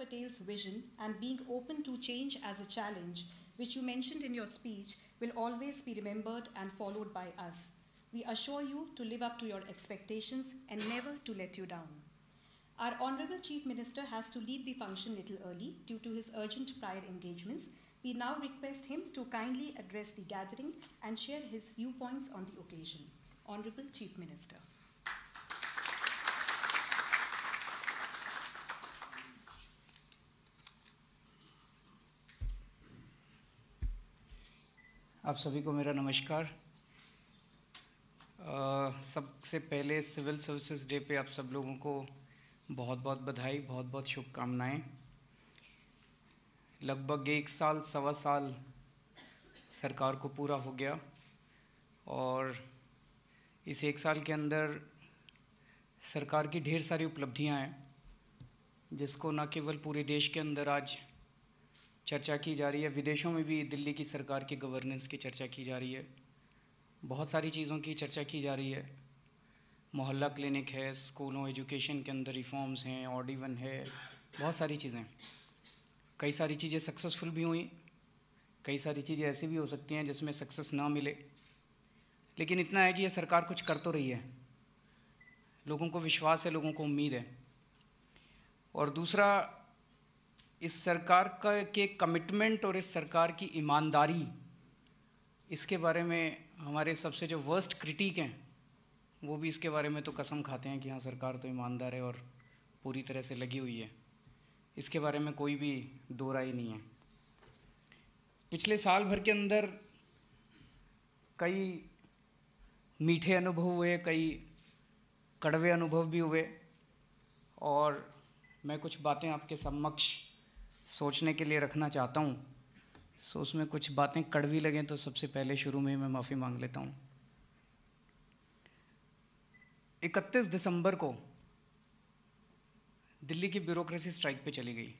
Patel's vision and being open to change as a challenge, which you mentioned in your speech, will always be remembered and followed by us. We assure you to live up to your expectations and never to let you down. Our Honorable Chief Minister has to leave the function little early due to his urgent prior engagements. We now request him to kindly address the gathering and share his viewpoints on the occasion. Honorable Chief Minister. आप सभी को मेरा नमस्कार सबसे पहले civil services day पे आप सब लोगों को बहुत बहुत बधाई बहुत बहुत शुभकामनाएं लगभग एक साल सवा साल सरकार को पूरा हो गया और इस एक साल के अंदर सरकार की ढेर सारी उपलब्धियां हैं जिसको न केवल पूरे देश के अंदर आज चर्चा की जा रही है विदेशों में भी दिल्ली की सरकार के गवर्नेंस की चर्चा की जा रही है बहुत सारी चीज़ों की चर्चा की जा रही है मोहल्ला क्लिनिक है स्कूलों एजुकेशन के अंदर रिफॉर्म्स हैं ऑड इवन है बहुत सारी चीज़ें कई सारी चीज़ें सक्सेसफुल भी हुई कई सारी चीज़ें ऐसी भी हो सकती हैं जिसमें सक्सेस ना मिले लेकिन इतना है कि ये सरकार कुछ कर तो रही है लोगों को विश्वास है लोगों को उम्मीद है और दूसरा इस सरकार का के कमिटमेंट और इस सरकार की ईमानदारी इसके बारे में हमारे सबसे जो वर्स्ट क्रिटिक हैं वो भी इसके बारे में तो कसम खाते हैं कि हाँ सरकार तो ईमानदार है और पूरी तरह से लगी हुई है इसके बारे में कोई भी दो राय नहीं है पिछले साल भर के अंदर कई मीठे अनुभव हुए कई कड़वे अनुभव भी हुए और मैं कुछ बातें आपके समक्ष सोचने के लिए रखना चाहता हूँ सो उसमें कुछ बातें कड़वी लगें तो सबसे पहले शुरू में ही मैं माफ़ी मांग लेता हूँ 31 दिसंबर को दिल्ली की ब्यूरोक्रेसी स्ट्राइक पे चली गई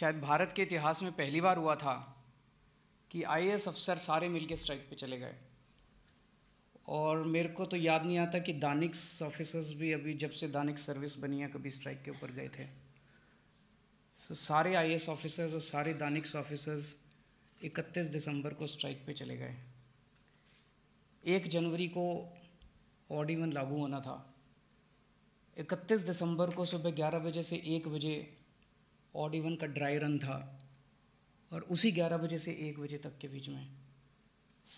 शायद भारत के इतिहास में पहली बार हुआ था कि आईएएस अफसर सारे मिलके स्ट्राइक पे चले गए और मेरे को तो याद नहीं आता कि दानिक्स ऑफिसर्स भी अभी जब से दानिक सर्विस बनी है कभी स्ट्राइक के ऊपर गए थे सो so, सारे आई ऑफिसर्स और सारे दानिक्स ऑफिसर्स 31 दिसंबर को स्ट्राइक पे चले गए एक जनवरी को ऑडी वन लागू होना था 31 दिसंबर को सुबह 11 बजे से 1 बजे ऑडी वन का ड्राई रन था और उसी 11 बजे से 1 बजे तक के बीच में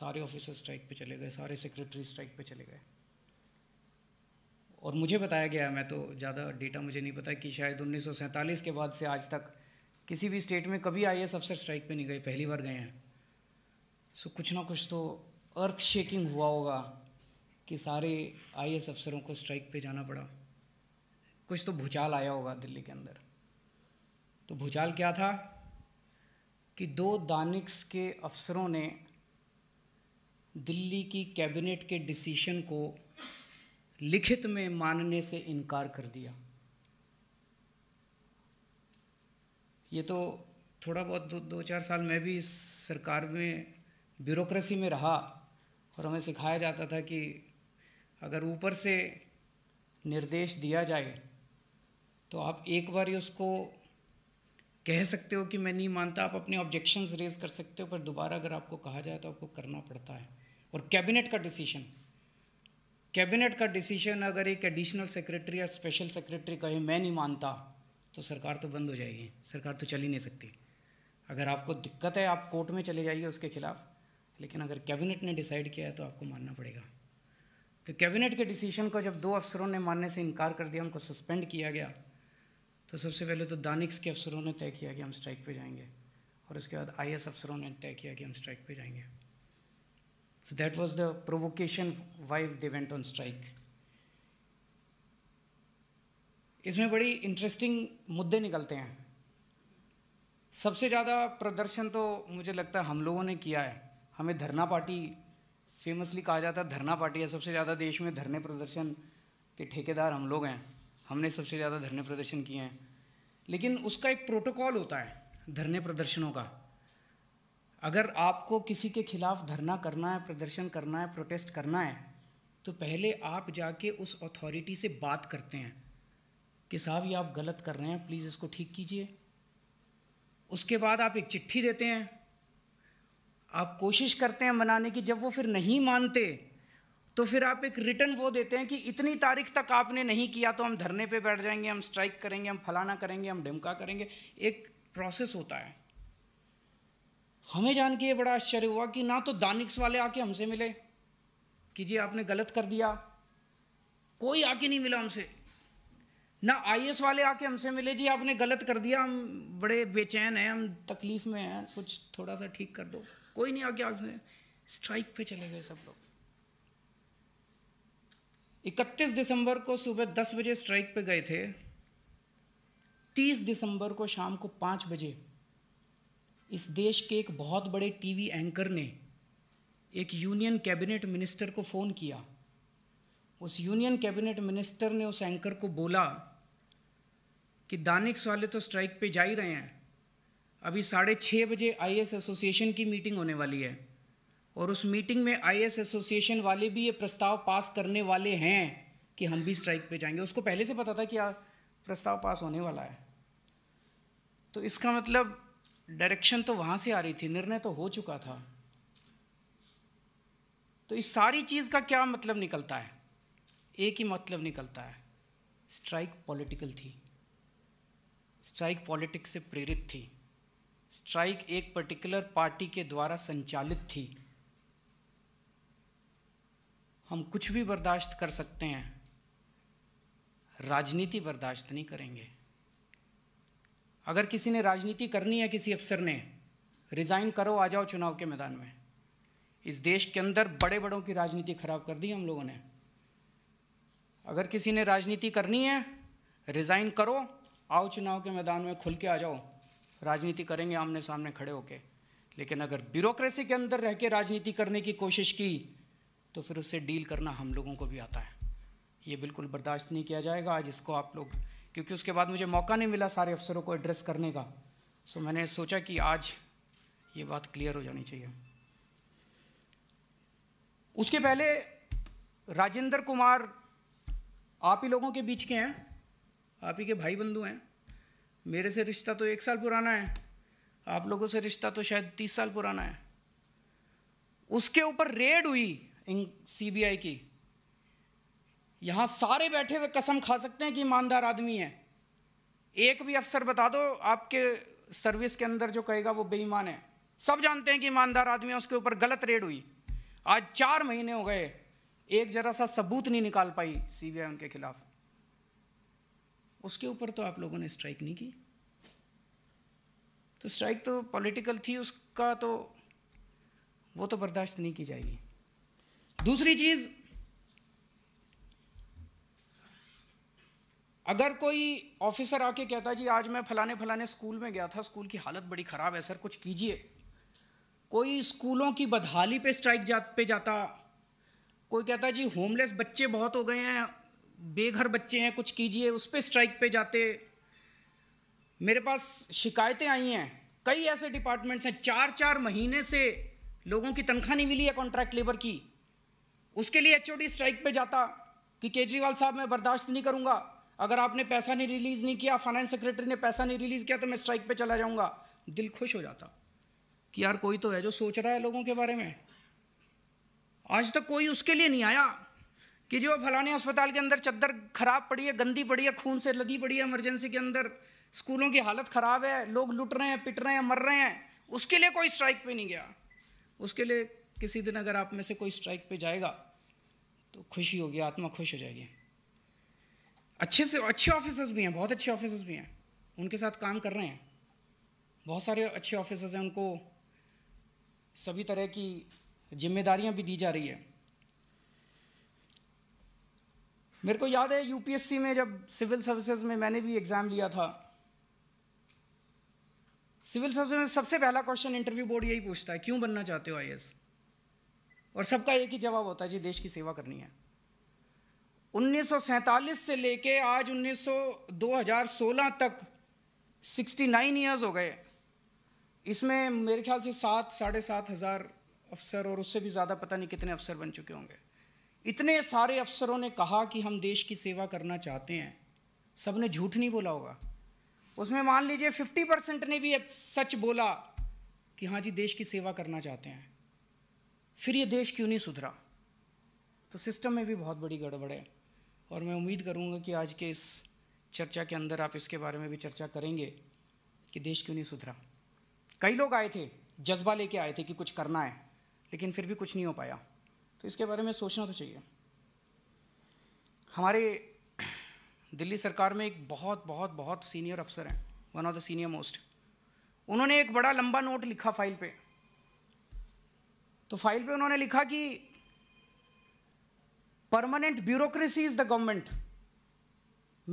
सारे ऑफिसर स्ट्राइक पे चले गए सारे सेक्रेटरी स्ट्राइक पे चले गए और मुझे बताया गया मैं तो ज़्यादा डेटा मुझे नहीं पता कि शायद उन्नीस के बाद से आज तक किसी भी स्टेट में कभी आई एस अफसर स्ट्राइक पर नहीं गए पहली बार गए हैं सो कुछ ना कुछ तो अर्थ शेकिंग हुआ होगा कि सारे आई अफसरों को स्ट्राइक पे जाना पड़ा कुछ तो भूचाल आया होगा दिल्ली के अंदर तो भूचाल क्या था कि दो दानिक्स के अफसरों ने दिल्ली की कैबिनेट के डिसीशन को लिखित में मानने से इनकार कर दिया ये तो थोड़ा बहुत दो दो चार साल मैं भी सरकार में ब्यूरोक्रेसी में रहा और हमें सिखाया जाता था कि अगर ऊपर से निर्देश दिया जाए तो आप एक बार ही उसको कह सकते हो कि मैं नहीं मानता आप अपने ऑब्जेक्शंस रेज कर सकते हो पर दोबारा अगर आपको कहा जाए तो आपको करना पड़ता है और कैबिनेट का डिसीजन कैबिनेट का डिसीजन अगर एक एडिशनल सेक्रेटरी या स्पेशल सेक्रेटरी कहे मैं नहीं मानता तो सरकार तो बंद हो जाएगी सरकार तो चल ही नहीं सकती अगर आपको दिक्कत है आप कोर्ट में चले जाइए उसके खिलाफ लेकिन अगर कैबिनेट ने डिसाइड किया है तो आपको मानना पड़ेगा तो कैबिनेट के डिसीजन को जब दो अफसरों ने मानने से इनकार कर दिया उनको सस्पेंड किया गया तो सबसे पहले तो दानिक्स के अफसरों ने तय किया कि हम स्ट्राइक पे जाएंगे और उसके बाद आईएएस अफसरों ने तय किया कि हम स्ट्राइक पे जाएंगे So that was the provocation why they went on strike. इसमें बड़ी इंटरेस्टिंग मुद्दे निकलते हैं सबसे ज़्यादा प्रदर्शन तो मुझे लगता है हम लोगों ने किया है हमें धरना पार्टी फेमसली कहा जाता है धरना पार्टी है सबसे ज़्यादा देश में धरने प्रदर्शन के ठेकेदार हम लोग हैं हमने सबसे ज़्यादा धरने प्रदर्शन किए हैं लेकिन उसका एक प्रोटोकॉल होता है धरने प्रदर्शनों का अगर आपको किसी के खिलाफ धरना करना है प्रदर्शन करना है प्रोटेस्ट करना है तो पहले आप जाके उस अथॉरिटी से बात करते हैं कि साहब ये आप गलत कर रहे हैं प्लीज़ इसको ठीक कीजिए उसके बाद आप एक चिट्ठी देते हैं आप कोशिश करते हैं मनाने की जब वो फिर नहीं मानते तो फिर आप एक रिटर्न वो देते हैं कि इतनी तारीख तक आपने नहीं किया तो हम धरने पे बैठ जाएंगे हम स्ट्राइक करेंगे हम फलाना करेंगे हम डिमका करेंगे एक प्रोसेस होता है हमें जान के ये बड़ा आश्चर्य हुआ कि ना तो दानिक्स वाले आके हमसे मिले कि जी आपने गलत कर दिया कोई आके नहीं मिला हमसे ना आई वाले आके हमसे मिले जी आपने गलत कर दिया हम बड़े बेचैन हैं हम तकलीफ़ में हैं कुछ थोड़ा सा ठीक कर दो कोई नहीं आके आपने स्ट्राइक पे चले गए सब लोग 31 दिसंबर को सुबह 10 बजे स्ट्राइक पे गए थे 30 दिसंबर को शाम को 5 बजे इस देश के एक बहुत बड़े टीवी एंकर ने एक यूनियन कैबिनेट मिनिस्टर को फ़ोन किया उस यूनियन कैबिनेट मिनिस्टर ने उस एंकर को बोला कि दानिक्स वाले तो स्ट्राइक पे जा ही रहे हैं अभी साढ़े छः बजे आई एसोसिएशन की मीटिंग होने वाली है और उस मीटिंग में आई एसोसिएशन वाले भी ये प्रस्ताव पास करने वाले हैं कि हम भी स्ट्राइक पे जाएंगे उसको पहले से पता था कि यार प्रस्ताव पास होने वाला है तो इसका मतलब डायरेक्शन तो वहां से आ रही थी निर्णय तो हो चुका था तो इस सारी चीज़ का क्या मतलब निकलता है एक ही मतलब निकलता है स्ट्राइक पॉलिटिकल थी स्ट्राइक पॉलिटिक्स से प्रेरित थी स्ट्राइक एक पर्टिकुलर पार्टी के द्वारा संचालित थी हम कुछ भी बर्दाश्त कर सकते हैं राजनीति बर्दाश्त नहीं करेंगे अगर किसी ने राजनीति करनी है किसी अफसर ने रिज़ाइन करो आ जाओ चुनाव के मैदान में इस देश के अंदर बड़े बड़ों की राजनीति खराब कर दी हम लोगों ने अगर किसी ने राजनीति करनी है रिज़ाइन करो आओ चुनाव के मैदान में खुल के आ जाओ राजनीति करेंगे आमने सामने खड़े होके लेकिन अगर ब्यूरोक्रेसी के अंदर रह के राजनीति करने की कोशिश की तो फिर उससे डील करना हम लोगों को भी आता है ये बिल्कुल बर्दाश्त नहीं किया जाएगा आज इसको आप लोग क्योंकि उसके बाद मुझे मौका नहीं मिला सारे अफसरों को एड्रेस करने का सो so, मैंने सोचा कि आज ये बात क्लियर हो जानी चाहिए उसके पहले राजेंद्र कुमार आप ही लोगों के बीच के हैं आप ही के भाई बंधु हैं मेरे से रिश्ता तो एक साल पुराना है आप लोगों से रिश्ता तो शायद तीस साल पुराना है उसके ऊपर रेड हुई इन सीबीआई की यहां सारे बैठे हुए कसम खा सकते हैं कि ईमानदार आदमी है एक भी अफसर बता दो आपके सर्विस के अंदर जो कहेगा वो बेईमान है सब जानते हैं कि ईमानदार आदमी है उसके ऊपर गलत रेड हुई आज चार महीने हो गए एक जरा सा सबूत नहीं निकाल पाई सीबीआई उनके खिलाफ उसके ऊपर तो आप लोगों ने स्ट्राइक नहीं की तो स्ट्राइक तो पॉलिटिकल थी उसका तो वो तो बर्दाश्त नहीं की जाएगी दूसरी चीज़ अगर कोई ऑफिसर आके कहता जी आज मैं फलाने फलाने स्कूल में गया था स्कूल की हालत बड़ी ख़राब है सर कुछ कीजिए कोई स्कूलों की बदहाली पे स्ट्राइक जा पे जाता कोई कहता जी होमलेस बच्चे बहुत हो गए हैं बेघर बच्चे हैं कुछ कीजिए उस पर स्ट्राइक पे जाते मेरे पास शिकायतें आई हैं कई ऐसे डिपार्टमेंट्स हैं चार चार महीने से लोगों की तनख्वाह नहीं मिली है कॉन्ट्रैक्ट लेबर की उसके लिए एच स्ट्राइक पे जाता कि केजरीवाल साहब मैं बर्दाश्त नहीं करूँगा अगर आपने पैसा नहीं रिलीज़ नहीं किया फाइनेंस सेक्रेटरी ने पैसा नहीं रिलीज़ किया तो मैं स्ट्राइक पे चला जाऊँगा दिल खुश हो जाता कि यार कोई तो है जो सोच रहा है लोगों के बारे में आज तक कोई उसके लिए नहीं आया कि जो फलाने अस्पताल के अंदर चद्दर खराब पड़ी है गंदी पड़ी है खून से लदी पड़ी है इमरजेंसी के अंदर स्कूलों की हालत ख़राब है लोग लुट रहे हैं पिट रहे हैं मर रहे हैं उसके लिए कोई स्ट्राइक पे नहीं गया उसके लिए किसी दिन अगर आप में से कोई स्ट्राइक पे जाएगा तो खुशी होगी आत्मा खुश हो जाएगी अच्छे से अच्छे ऑफिसर्स भी हैं बहुत अच्छे ऑफिसर्स भी हैं उनके साथ काम कर रहे हैं बहुत सारे अच्छे ऑफिसर्स हैं उनको सभी तरह की जिम्मेदारियां भी दी जा रही है मेरे को याद है यूपीएससी में जब सिविल सर्विसेज में मैंने भी एग्ज़ाम लिया था सिविल सर्विस में सबसे पहला क्वेश्चन इंटरव्यू बोर्ड यही पूछता है क्यों बनना चाहते हो आई और सबका एक ही जवाब होता है जी देश की सेवा करनी है 1947 से लेके आज 1900 2016 तक 69 इयर्स हो गए इसमें मेरे ख्याल से सात साढ़े सात हज़ार अफसर और उससे भी ज़्यादा पता नहीं कितने अफसर बन चुके होंगे इतने सारे अफसरों ने कहा कि हम देश की सेवा करना चाहते हैं सब ने झूठ नहीं बोला होगा उसमें मान लीजिए 50 परसेंट ने भी सच बोला कि हाँ जी देश की सेवा करना चाहते हैं फिर ये देश क्यों नहीं सुधरा तो सिस्टम में भी बहुत बड़ी गड़बड़ है और मैं उम्मीद करूँगा कि आज के इस चर्चा के अंदर आप इसके बारे में भी चर्चा करेंगे कि देश क्यों नहीं सुधरा कई लोग आए थे जज्बा लेके आए थे कि कुछ करना है लेकिन फिर भी कुछ नहीं हो पाया तो इसके बारे में सोचना तो चाहिए हमारे दिल्ली सरकार में एक बहुत बहुत बहुत सीनियर अफसर हैं one of the senior most उन्होंने एक बड़ा लंबा नोट लिखा फाइल पे तो फाइल पे उन्होंने लिखा कि Permanent bureaucracy is the government.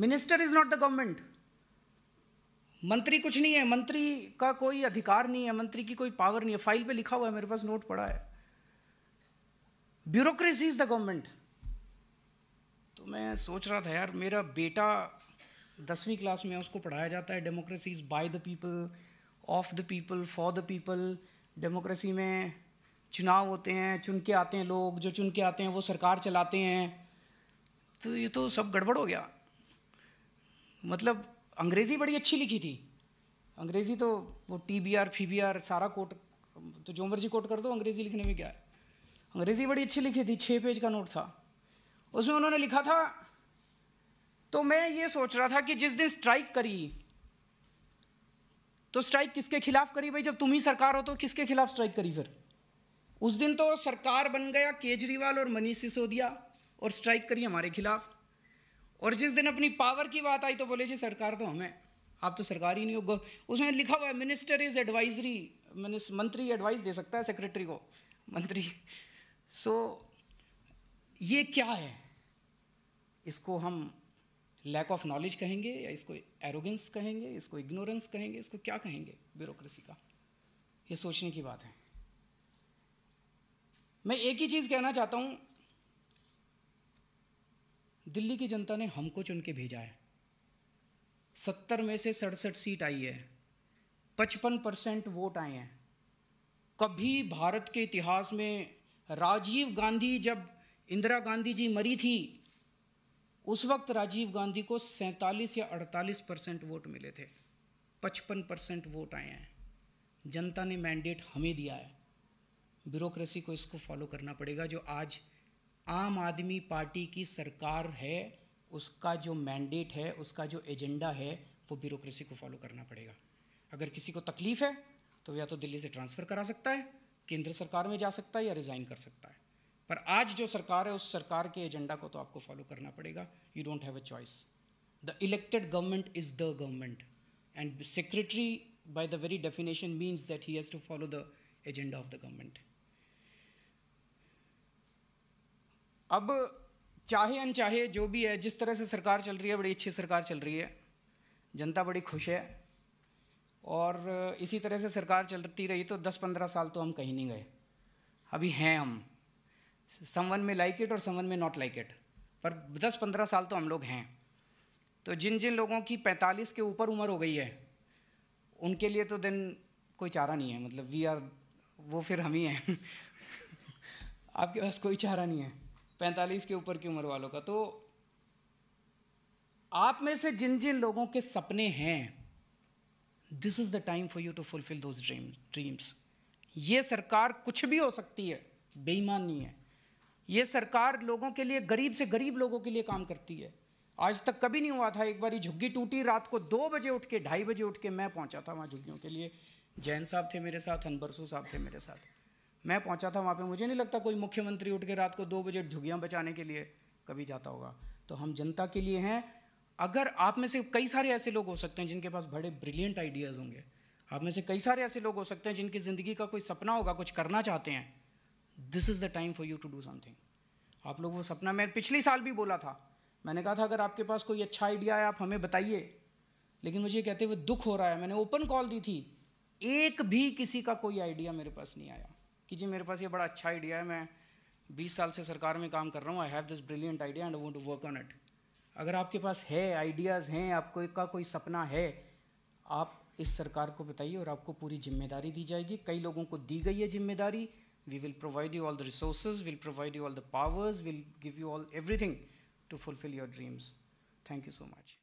Minister is not the government मंत्री कुछ नहीं है मंत्री का कोई अधिकार नहीं है मंत्री की कोई पावर नहीं है फाइल पे लिखा हुआ है मेरे पास नोट पड़ा है ब्यूरोक्रेसी इज द गवर्नमेंट तो मैं सोच रहा था यार मेरा बेटा दसवीं क्लास में उसको पढ़ाया जाता है democracy is by the people of the people for the people democracy में चुनाव होते हैं चुन के आते हैं लोग जो चुन के आते हैं वो सरकार चलाते हैं तो ये तो सब गड़बड़ हो गया मतलब अंग्रेज़ी बड़ी अच्छी लिखी थी अंग्रेज़ी तो वो T B R F B R सारा कोट तो जो मर्जी कोट कर दो अंग्रेज़ी लिखने में क्या है अंग्रेज़ी बड़ी अच्छी लिखी थी छः पेज का नोट था उसमें उन्होंने लिखा था तो मैं ये सोच रहा था कि जिस दिन स्ट्राइक करी तो स्ट्राइक किसके खिलाफ करी भाई जब तुम ही सरकार हो तो किसके खिलाफ स्ट्राइक करी फिर उस दिन तो सरकार बन गया केजरीवाल और मनीष सिसोदिया और स्ट्राइक करी हमारे खिलाफ और जिस दिन अपनी पावर की बात आई तो बोले जी सरकार तो हमें आप तो सरकार ही नहीं हो उसमें लिखा हुआ है मिनिस्टर इज एडवाइजरी मंत्री एडवाइस दे सकता है सेक्रेटरी को मंत्री सो so, ये क्या है इसको हम लैक ऑफ नॉलेज कहेंगे या इसको एरोगेंस कहेंगे इसको इग्नोरेंस कहेंगे इसको क्या कहेंगे ब्यूरोक्रेसी का ये सोचने की बात है मैं एक ही चीज़ कहना चाहता हूँ दिल्ली की जनता ने हमको चुन के भेजा है सत्तर में से सड़सठ सीट आई है पचपन परसेंट वोट आए हैं कभी भारत के इतिहास में राजीव गांधी जब इंदिरा गांधी जी मरी थी उस वक्त राजीव गांधी को सैंतालीस या अड़तालीस परसेंट वोट मिले थे पचपन परसेंट वोट आए हैं जनता ने मैंडेट हमें दिया है ब्यूरोक्रेसी को इसको फॉलो करना पड़ेगा जो आज आम आदमी पार्टी की सरकार है उसका जो मैंडेट है उसका जो एजेंडा है वो ब्यूरोक्रेसी को फॉलो करना पड़ेगा अगर किसी को तकलीफ़ है तो या तो दिल्ली से ट्रांसफ़र करा सकता है केंद्र सरकार में जा सकता है या रिज़ाइन कर सकता है पर आज जो सरकार है उस सरकार के एजेंडा को तो आपको फॉलो करना पड़ेगा you don't have a choice the elected government is the government and secretary by the very definition means that he has to follow the agenda of the government अब चाहे अनचाहे जो भी है जिस तरह से सरकार चल रही है बड़ी अच्छी सरकार चल रही है जनता बड़ी खुश है और इसी तरह से सरकार चलती रही तो 10-15 साल तो हम कहीं नहीं गए अभी हैं हम समवन में लाइक इट और समवन में नॉट लाइक इट पर 10-15 साल तो हम लोग हैं तो जिन जिन लोगों की 45 के ऊपर उम्र हो गई है उनके लिए तो दिन कोई चारा नहीं है मतलब वी आर वो फिर हम ही हैं आपके पास कोई चारा नहीं है पैंतालीस के ऊपर की उम्र वालों का तो आप में से जिन जिन लोगों के सपने हैं this is the time for you to fulfil those dream dreams ये सरकार कुछ भी हो सकती है बेईमान नहीं है ये सरकार लोगों के लिए गरीब से गरीब लोगों के लिए काम करती है आज तक कभी नहीं हुआ था एक बार झुग्गी टूटी रात को दो बजे उठ के ढाई बजे उठ के मैं पहुंचा था वहां झुग्गियों के लिए जैन साहब थे मेरे साथ अनबरसू साहब थे मेरे साथ मैं पहुंचा था वहाँ पे मुझे नहीं लगता कोई मुख्यमंत्री उठ के रात को दो बजे झुगियाँ बचाने के लिए कभी जाता होगा तो हम जनता के लिए हैं अगर आप में से कई सारे ऐसे लोग हो सकते हैं जिनके पास बड़े ब्रिलियंट आइडियाज़ होंगे आप में से कई सारे ऐसे लोग हो सकते हैं जिनकी ज़िंदगी का कोई सपना होगा कुछ करना चाहते हैं this is the time for you to do something आप लोग वो सपना मैं पिछले साल भी बोला था मैंने कहा था अगर आपके पास कोई अच्छा आइडिया है आप हमें बताइए लेकिन मुझे कहते हुए दुख हो रहा है मैंने ओपन कॉल दी थी एक भी किसी का कोई आइडिया मेरे पास नहीं आया कि जी मेरे पास ये बड़ा अच्छा आइडिया है मैं बीस साल से सरकार में काम कर रहा हूँ I have this brilliant idea and want to work on it अगर आपके पास है आइडियाज़ हैं आपको का कोई सपना है आप इस सरकार को बताइए और आपको पूरी जिम्मेदारी दी जाएगी कई लोगों को दी गई है जिम्मेदारी we will provide you all the resource will provide you all the powers will give you all everything to fulfil your dreams thank you so much